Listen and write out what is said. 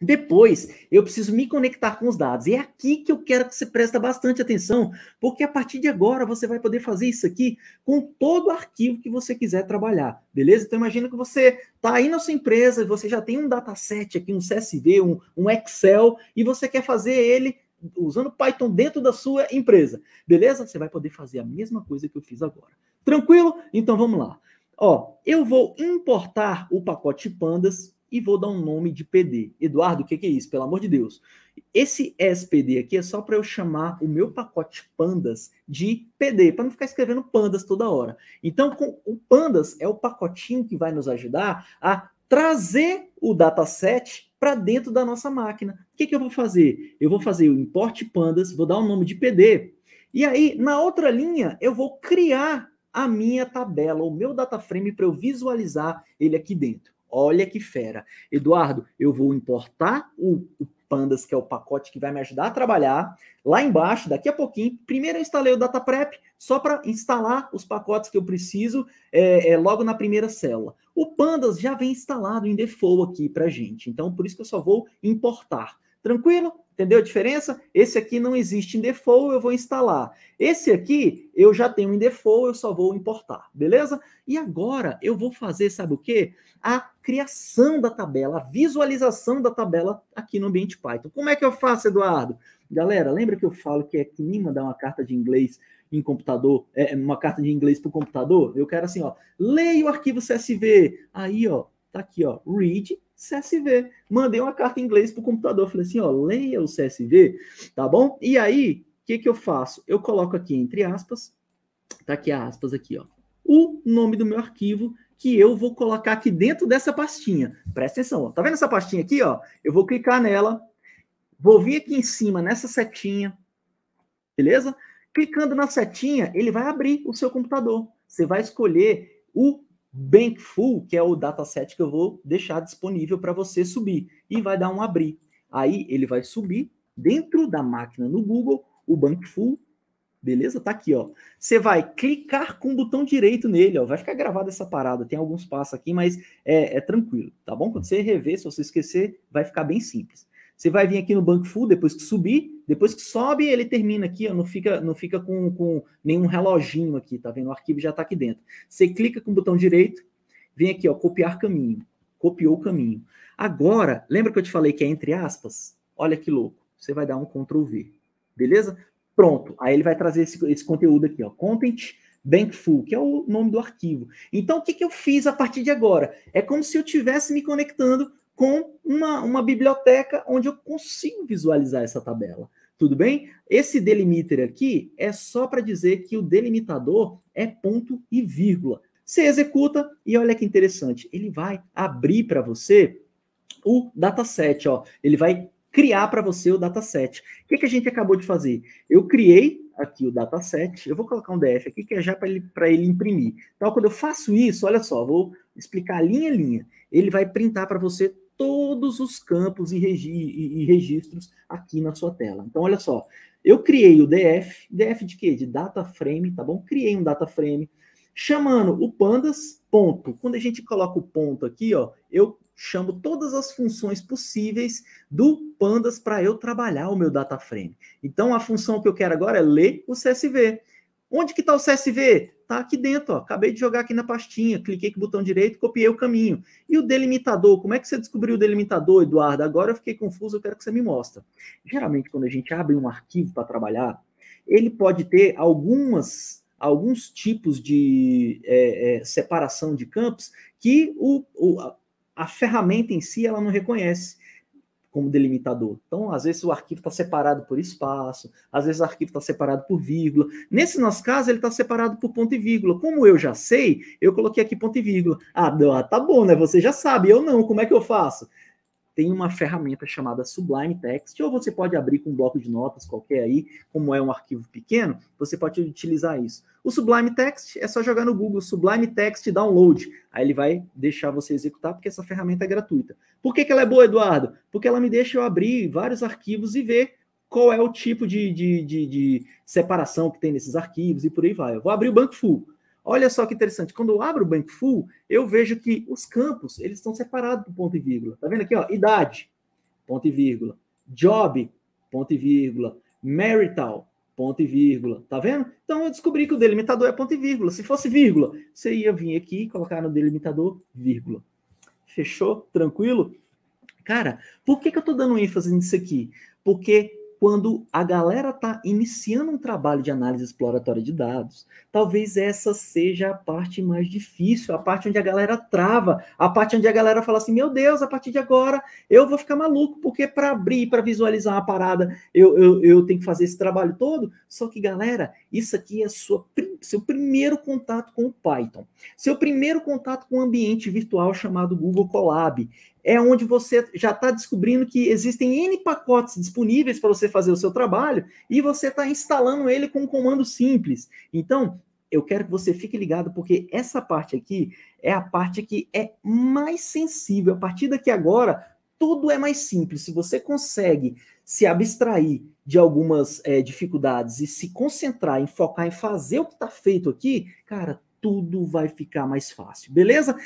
Depois, eu preciso me conectar com os dados. E é aqui que eu quero que você preste bastante atenção, porque a partir de agora você vai poder fazer isso aqui com todo o arquivo que você quiser trabalhar, beleza? Então, imagina que você está aí na sua empresa, você já tem um dataset aqui, um CSV, um, um Excel, e você quer fazer ele usando Python dentro da sua empresa, beleza? Você vai poder fazer a mesma coisa que eu fiz agora. Tranquilo? Então, vamos lá. Ó, eu vou importar o pacote pandas e vou dar um nome de PD. Eduardo, o que, que, é isso? Pelo amor de Deus. Esse SPD aqui é só para eu chamar o meu pacote pandas de PD, para não ficar escrevendo pandas toda hora. Então, com, o pandas é o pacotinho que vai nos ajudar a trazer o dataset para dentro da nossa máquina. O que, que eu vou fazer? Eu vou fazer o import pandas, vou dar o um nome de PD, e aí, na outra linha, eu vou criar a minha tabela, o meu data frame para eu visualizar ele aqui dentro. Olha que fera. Eduardo, eu vou importar o, o, Pandas, que é o pacote que vai me ajudar a trabalhar. Lá embaixo, daqui a pouquinho, primeiro eu instalei o Data Prep só para instalar os pacotes que eu preciso é, é, logo na primeira célula. O Pandas já vem instalado em default aqui para gente, então por isso que eu só vou importar. Tranquilo? Entendeu a diferença? Esse aqui não existe em default, eu vou instalar. Esse aqui eu já tenho em default, eu só vou importar, beleza? E agora eu vou fazer, sabe o quê? A criação da tabela, a visualização da tabela aqui no ambiente Python. Como é que eu faço, Eduardo? Galera, lembra que eu falo que é que nem mandar uma carta de inglês em computador, é, uma carta de inglês para o computador? Eu quero assim, ó, leia o arquivo CSV. Aí, ó, tá aqui, ó, read CSV. Mandei uma carta em inglês para o computador. Falei assim, ó, leia o CSV, tá bom? E aí, o que, que eu faço? Eu coloco aqui entre aspas, tá aqui aspas aqui, ó, o nome do meu arquivo que eu vou colocar aqui dentro dessa pastinha. Presta atenção, ó. tá vendo essa pastinha aqui, ó? Eu vou clicar nela, vou vir aqui em cima nessa setinha, beleza? Clicando na setinha, ele vai abrir o seu computador. Você vai escolher o Bankful, que é o dataset que eu vou deixar disponível para você subir, e vai dar um abrir. Aí ele vai subir dentro da máquina no Google o Bankful, beleza? Tá aqui, ó. Você vai clicar com o botão direito nele, ó. Vai ficar gravada essa parada. Tem alguns passos aqui, mas é, é tranquilo, tá bom? Quando você rever, se você esquecer, vai ficar bem simples. Você vai vir aqui no Banco Full depois que subir, depois que sobe, ele termina aqui, ó, não fica, não fica com, com nenhum reloginho aqui, tá vendo? O arquivo já está aqui dentro. Você clica com o botão direito, vem aqui, ó, copiar caminho. Copiou o caminho. Agora, lembra que eu te falei que é entre aspas? Olha que louco. Você vai dar um Ctrl V. Beleza? Pronto. Aí ele vai trazer esse, esse conteúdo aqui, ó. Content Bankful, que é o nome do arquivo. Então, o que, que eu fiz a partir de agora? É como se eu estivesse me conectando com uma, uma biblioteca onde eu consigo visualizar essa tabela. Tudo bem? Esse delimiter aqui é só para dizer que o delimitador é ponto e vírgula. Você executa e olha que interessante, ele vai abrir para você o dataset, ó. Ele vai criar para você o dataset. O que, que a gente acabou de fazer? Eu criei aqui o dataset, eu vou colocar um DF aqui que é já para ele, ele imprimir. Então, quando eu faço isso, olha só, vou explicar linha a linha. Ele vai printar para você todos os campos e, regi e, registros aqui na sua tela. Então, olha só, eu criei o DF, DF de quê? De data frame, tá bom? Criei um data frame, chamando o pandas, ponto. Quando a gente coloca o ponto aqui, ó, eu chamo todas as funções possíveis do pandas para eu trabalhar o meu data frame. Então, a função que eu quero agora é ler o CSV. Onde que está o CSV? Está aqui dentro, ó. acabei de jogar aqui na pastinha, cliquei com o botão direito, copiei o caminho. E o delimitador, como é que você descobriu o delimitador, Eduardo? Agora eu fiquei confuso, eu quero que você me mostre. Geralmente, quando a gente abre um arquivo para trabalhar, ele pode ter algumas, alguns tipos de é, é, separação de campos que o, o, a ferramenta em si ela não reconhece como delimitador. Então, às vezes o arquivo está separado por espaço, às vezes o arquivo está separado por vírgula. Nesse nosso caso, ele está separado por ponto e vírgula. Como eu já sei, eu coloquei aqui ponto e vírgula. Ah, ah tá bom, né? Você já sabe, eu não. Como é que eu faço? tem uma ferramenta chamada Sublime Text, ou você pode abrir com um bloco de notas qualquer aí, como é um arquivo pequeno, você pode utilizar isso. O Sublime Text é só jogar no Google Sublime Text Download, aí ele vai deixar você executar, porque essa ferramenta é gratuita. Por que, que ela é boa, Eduardo? Porque ela me deixa eu abrir vários arquivos e ver qual é o tipo de, de, de, de separação que tem nesses arquivos e por aí vai. Eu vou abrir o banco full. Olha só que interessante, quando eu abro o Bankful, full, eu vejo que os campos, eles estão separados por ponto e vírgula. Tá vendo aqui, ó, idade, ponto e vírgula, job, ponto e vírgula, marital, ponto e vírgula, tá vendo? Então eu descobri que o delimitador é ponto e vírgula. Se fosse vírgula, você ia vir aqui colocar no delimitador vírgula. Fechou? Tranquilo? Cara, por que, que eu estou dando ênfase nisso aqui? Porque quando a galera está iniciando um trabalho de análise exploratória de dados, talvez essa seja a parte mais difícil, a parte onde a galera trava, a parte onde a galera fala assim: meu Deus, a partir de agora eu vou ficar maluco, porque para abrir, para visualizar uma parada, eu, eu, eu, tenho que fazer esse trabalho todo. Só que, galera, isso aqui é sua, seu primeiro contato com o Python, seu primeiro contato com o ambiente virtual chamado Google Colab é onde você já está descobrindo que existem N pacotes disponíveis para você fazer o seu trabalho e você está instalando ele com um comando simples. Então, eu quero que você fique ligado, porque essa parte aqui é a parte que é mais sensível. A partir daqui agora, tudo é mais simples. Se você consegue se abstrair de algumas é, dificuldades e se concentrar em focar em fazer o que está feito aqui, cara, tudo vai ficar mais fácil, beleza?